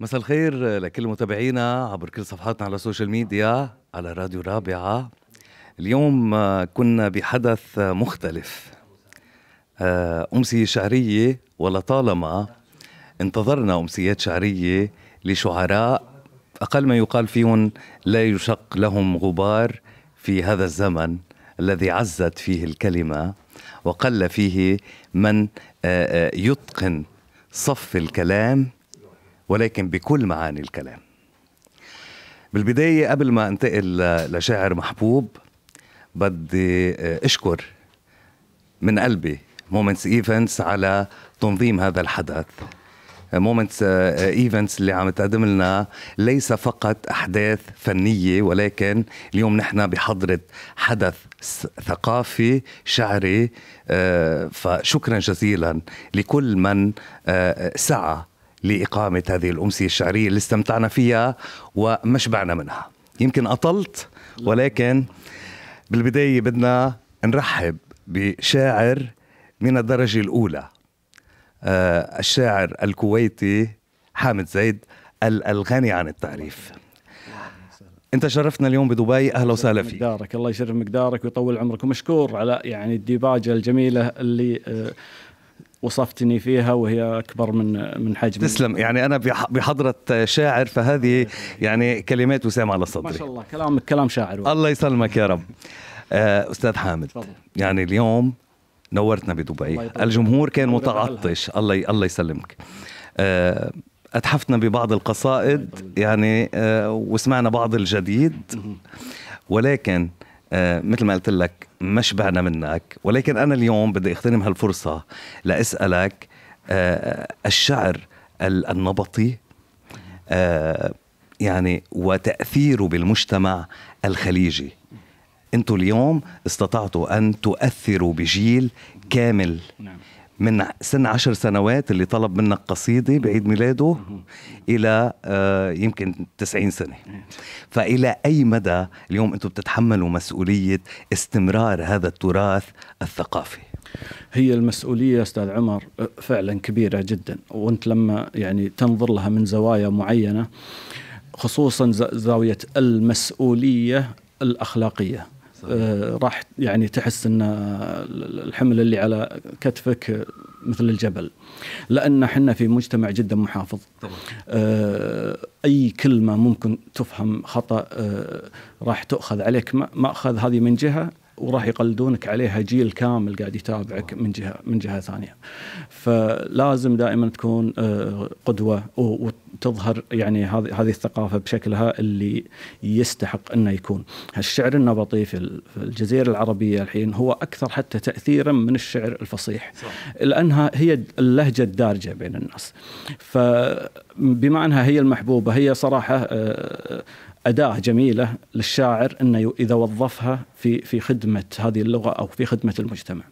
مساء الخير لكل متابعينا عبر كل صفحاتنا على السوشيال ميديا على راديو رابعة اليوم كنا بحدث مختلف آه، أمسية شعرية ولطالما انتظرنا أمسيات شعرية لشعراء أقل ما يقال فيهم لا يشق لهم غبار في هذا الزمن الذي عزت فيه الكلمة وقل فيه من آه، آه، يتقن صف الكلام ولكن بكل معاني الكلام بالبداية قبل ما انتقل لشاعر محبوب بدي آه، اشكر من قلبي مومنتس ايفنتس على تنظيم هذا الحدث مومنتس آه، ايفنتس آه، اللي عم تقدم لنا ليس فقط احداث فنيه ولكن اليوم نحن بحضره حدث ثقافي شعري فشكرا جزيلا لكل من سعى لإقامة هذه الأمسية الشعرية اللي استمتعنا فيها وما شبعنا منها يمكن أطلت ولكن بالبداية بدنا نرحب بشاعر من الدرجة الأولى آه، الشاعر الكويتي حامد زيد الغني عن التعريف انت شرفتنا اليوم بدبي اهلا وسهلا فيك مقدارك الله يشرف مقدارك ويطول عمرك ومشكور على يعني الديباجه الجميله اللي آه، وصفتني فيها وهي اكبر من من حجم تسلم يعني انا بحضره شاعر فهذه يعني كلمات وسام على صدري ما شاء الله كلامك كلام شاعر الله يسلمك يا رب آه، استاذ حامد طبعا. يعني اليوم نورتنا بدبي الجمهور كان متعطش الله الله يسلمك آه، اتحفتنا ببعض القصائد يعني آه، وسمعنا بعض الجديد ولكن آه، مثل ما قلت لك ما شبعنا منك ولكن انا اليوم بدي اغتنم هالفرصه لاسالك آه، الشعر النبطي آه، يعني وتاثيره بالمجتمع الخليجي انتم اليوم استطعتوا ان تؤثروا بجيل كامل نعم. من سن عشر سنوات اللي طلب منك قصيدة بعيد ميلاده إلى آه، يمكن 90 سنة فإلى أي مدى اليوم أنتم بتتحملوا مسؤولية استمرار هذا التراث الثقافي هي المسؤولية أستاذ عمر آه، فعلا كبيرة جدا وأنت لما يعني تنظر لها من زوايا معينة خصوصا زاوية المسؤولية الأخلاقية آه، راح يعني تحس ان الحمل اللي على كتفك مثل الجبل لان احنا في مجتمع جدا محافظ طبعا. آه، اي كلمه ممكن تفهم خطا آه، راح تؤخذ عليك ماخذ هذه من جهه وراح يقلدونك عليها جيل كامل قاعد يتابعك من جهه من جهه ثانيه. فلازم دائما تكون آه، قدوه وتظهر يعني هذه هذه الثقافه بشكلها اللي يستحق انه يكون. الشعر النبطي في الجزيره العربيه الحين هو اكثر حتى تاثيرا من الشعر الفصيح. صح. لانها هي اللهجه الدارجه بين الناس. فبما انها هي المحبوبه هي صراحه آه، أداة جميلة للشاعر أنه إذا وظفها في في خدمة هذه اللغة أو في خدمة المجتمع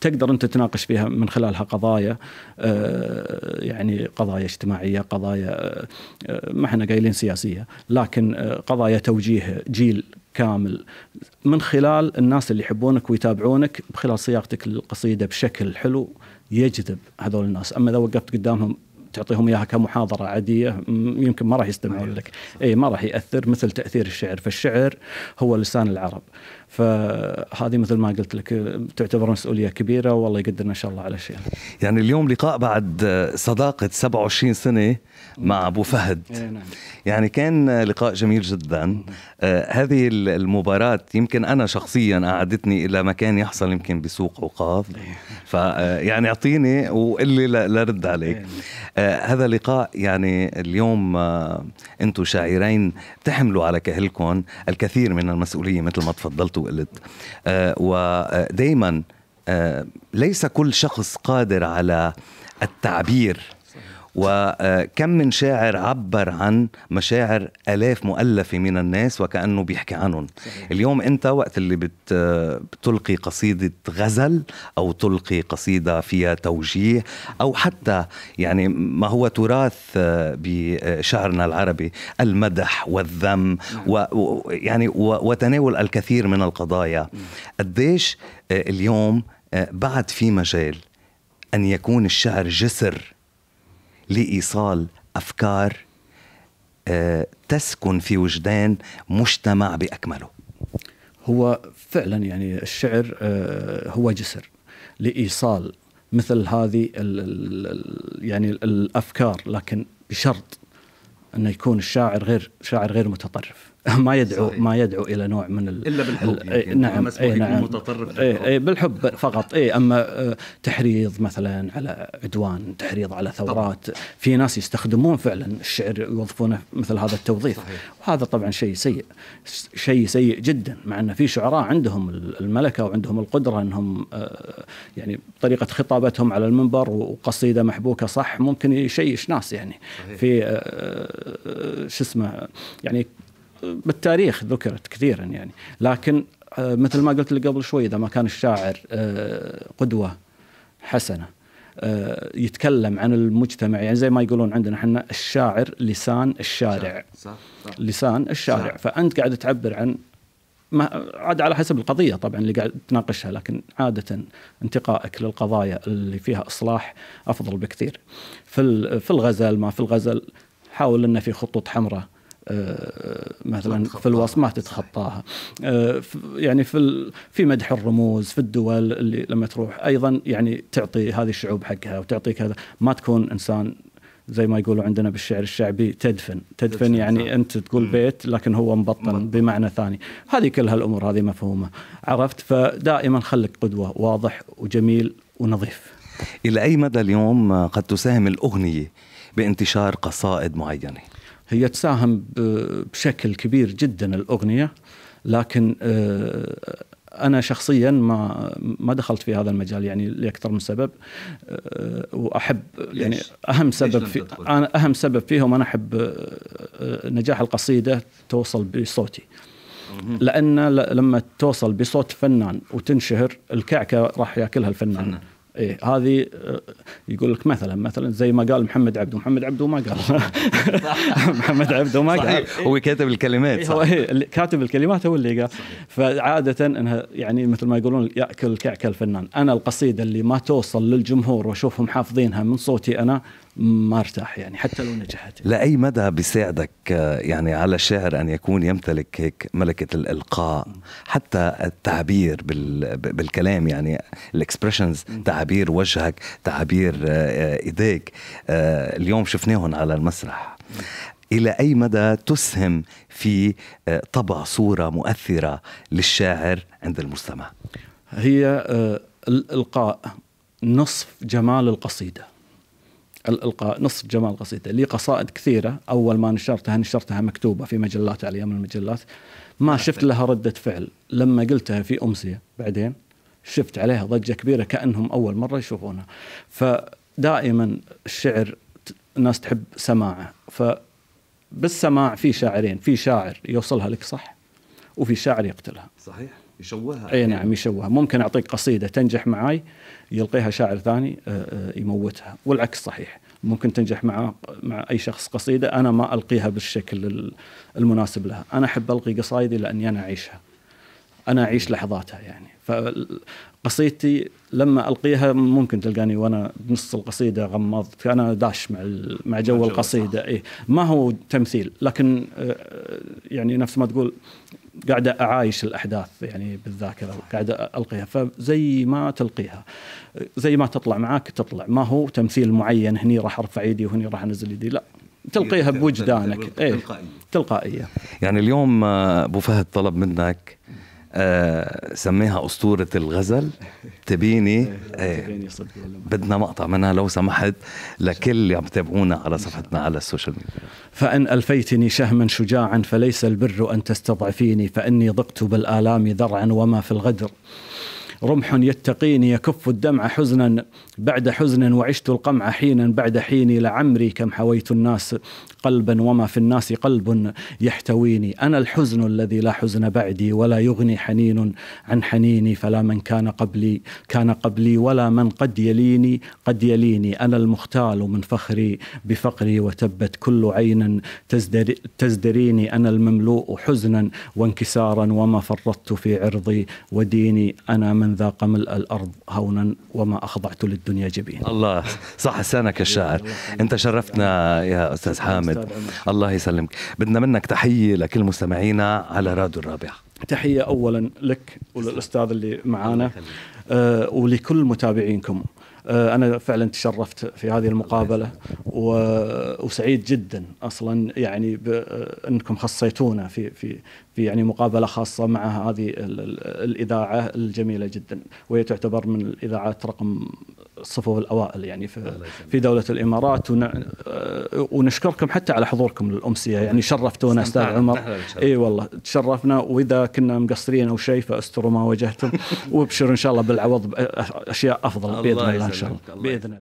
تقدر أنت تناقش فيها من خلالها قضايا آه، يعني قضايا اجتماعية قضايا آه، ما احنا قايلين سياسية لكن آه، قضايا توجيه جيل كامل من خلال الناس اللي يحبونك ويتابعونك خلال صياغتك للقصيدة بشكل حلو يجذب هذول الناس أما إذا وقفت قدامهم تعطيهم اياها كمحاضره عاديه يمكن ما راح يستمعون أيوة، لك اي ما راح ياثر مثل تاثير الشعر فالشعر هو لسان العرب فهذه مثل ما قلت لك تعتبر مسؤوليه كبيره والله يقدرنا ان شاء الله على شيء يعني اليوم لقاء بعد صداقه 27 سنه مع ابو فهد إيه، نعم. يعني كان لقاء جميل جدا آه، هذه المباراه يمكن انا شخصيا أعدتني الى مكان يحصل يمكن بسوق عقاف إيه. فيعني آه، اعطيني وقل لي لرد عليك إيه. آه، هذا لقاء يعني اليوم انتم شاعرين تحملوا على كاهلكم الكثير من المسؤوليه مثل ما تفضلتوا وقفت وقلت آه، ودائما آه، ليس كل شخص قادر على التعبير وكم من شاعر عبر عن مشاعر آلاف مؤلفة من الناس وكأنه بيحكي عنهم صحيح. اليوم أنت وقت اللي بت... بتلقي قصيدة غزل أو تلقي قصيدة فيها توجيه أو حتى يعني ما هو تراث آه، بشعرنا العربي المدح والذم نعم. و... يعني و... وتناول الكثير من القضايا قديش آه، اليوم آه، بعد في مجال أن يكون الشعر جسر لايصال افكار آه، تسكن في وجدان مجتمع باكمله هو فعلا يعني الشعر آه، هو جسر لايصال مثل هذه ال ال يعني الافكار لكن بشرط انه يكون الشاعر غير شاعر غير متطرف ما يدعو صحيح. ما يدعو الى نوع من الا بالحب ال... يعني نعم اي نعم متطرف اي اي بالحب فقط اي اما آه، تحريض مثلا على عدوان تحريض على ثورات طبعا. في ناس يستخدمون فعلا الشعر يوظفونه مثل هذا التوظيف صحيح. وهذا طبعا شيء سيء شيء سيء جدا مع ان في شعراء عندهم الملكه وعندهم القدره انهم آه، يعني طريقه خطابتهم على المنبر وقصيده محبوكه صح ممكن يشيش ناس يعني صحيح. في آه، شو اسمه يعني بالتاريخ ذكرت كثيرا يعني لكن آه، مثل ما قلت لك قبل شوي اذا ما كان الشاعر آه، قدوه حسنه آه، يتكلم عن المجتمع يعني زي ما يقولون عندنا احنا الشاعر لسان الشارع صح صح لسان الشارع صح فانت قاعد تعبر عن ما عاد على حسب القضيه طبعا اللي قاعد تناقشها لكن عاده انتقائك للقضايا اللي فيها اصلاح افضل بكثير في في الغزل ما في الغزل حاول انه في خطوط حمراء آه، مثلا في ما تتخطاها آه، يعني في في مدح الرموز في الدول اللي لما تروح ايضا يعني تعطي هذه الشعوب حقها وتعطي كذا ما تكون انسان زي ما يقولوا عندنا بالشعر الشعبي تدفن تدفن يعني انت تقول بيت لكن هو مبطن بمعنى ثاني هذه كل هالامور هذه مفهومه عرفت فدائما خلك قدوه واضح وجميل ونظيف الى اي مدى اليوم قد تساهم الاغنيه بانتشار قصائد معينه هي تساهم بشكل كبير جدا الاغنيه لكن آه، انا شخصيا ما ما دخلت في هذا المجال يعني لاكثر من سبب آه، واحب يعني اهم سبب في انا اهم سبب فيهم انا احب آه، نجاح القصيده توصل بصوتي لان لما توصل بصوت فنان وتنشهر الكعكه راح ياكلها الفنان ايه هذه آه، يقول لك مثلا مثلا زي ما قال محمد عبده محمد عبده ما قال محمد عبده ما قال هو كاتب الكلمات إيه، صح. هو إيه كاتب الكلمات هو اللي قال فعاده انها يعني مثل ما يقولون ياكل كعك الفنان انا القصيده اللي ما توصل للجمهور واشوفهم حافظينها من صوتي انا ما ارتاح يعني حتى لو نجحت لاي مدى بيساعدك آه، يعني على الشاعر ان يكون يمتلك هيك ملكه الالقاء حتى التعبير بالكلام يعني الاكسبريشنز تعابير وجهك تعابير آه، آه، ايديك اليوم شفناهم على المسرح الى اي مدى تسهم في طبع صوره مؤثره للشاعر عند المستمع هي الالقاء نصف جمال القصيده الالقاء نص جمال قصيده لي قصائد كثيره اول ما نشرتها نشرتها مكتوبه في مجلات على من المجلات ما شفت لها رده فعل لما قلتها في امسيه بعدين شفت عليها ضجه كبيره كانهم اول مره يشوفونها فدائما الشعر الناس تحب سماعه ف بالسماع في شاعرين في شاعر يوصلها لك صح وفي شاعر يقتلها صحيح يشوهها اي نعم يشوهها ممكن اعطيك قصيده تنجح معاي يلقيها شاعر ثاني آه، آه، يموتها والعكس صحيح ممكن تنجح مع مع اي شخص قصيده انا ما القيها بالشكل المناسب لها انا احب القي قصايدي لاني انا اعيشها انا اعيش لحظاتها يعني فقصيدتي لما القيها ممكن تلقاني وانا بنص القصيده غمضت انا داش مع مع جو القصيده اي ما هو تمثيل لكن آه، يعني نفس ما تقول قاعده اعايش الاحداث يعني بالذاكره قاعده القيها فزي ما تلقيها زي ما تطلع معاك تطلع ما هو تمثيل معين هني راح ارفع ايدي وهني راح انزل ايدي لا تلقيها بوجدانك إيه، تلقائيه تلقائيه يعني اليوم آه، ابو فهد طلب منك آه، سميها أسطورة الغزل تبيني إيه. بدنا مقطع منها لو سمحت لكل اللي عم تابعونا على صفحتنا على السوشيال ميديا فإن ألفيتني شهما شجاعا فليس البر أن تستضعفيني فإني ضقت بالآلام ذرعا وما في الغدر رمح يتقيني يكف الدمع حزنا بعد حزن وعشت القمع حينا بعد حين لعمري كم حويت الناس قلبا وما في الناس قلب يحتويني أنا الحزن الذي لا حزن بعدي ولا يغني حنين عن حنيني فلا من كان قبلي كان قبلي ولا من قد يليني قد يليني أنا المختال من فخري بفقري وتبت كل عين تزدري تزدريني أنا المملوء حزنا وانكسارا وما فرطت في عرضي وديني أنا من من ذاق ملء الأرض هونا وما أخضعت للدنيا جبين الله صح لسانك الشاعر أنت شرفتنا يا أستاذ حامد الله يسلمك بدنا منك تحية لكل مستمعينا على راديو الرابعة تحية أولا لك وللأستاذ اللي معانا آه، ولكل متابعينكم آه، انا فعلا تشرفت في هذه المقابله وسعيد جدا اصلا يعني آه، انكم خصيتونا في في في يعني مقابله خاصه مع هذه الاذاعه الجميله جدا وهي تعتبر من الاذاعات رقم الصفوف الاوائل يعني في في دوله الامارات ون... آه، ونشكركم حتى على حضوركم للامسيه يعني شرفتونا استاذ عمر اي والله تشرفنا واذا كنا مقصرين او شيء فاستروا ما وجهتم وابشروا ان شاء الله بالعوض باشياء افضل باذن الله ان شاء الله باذن الله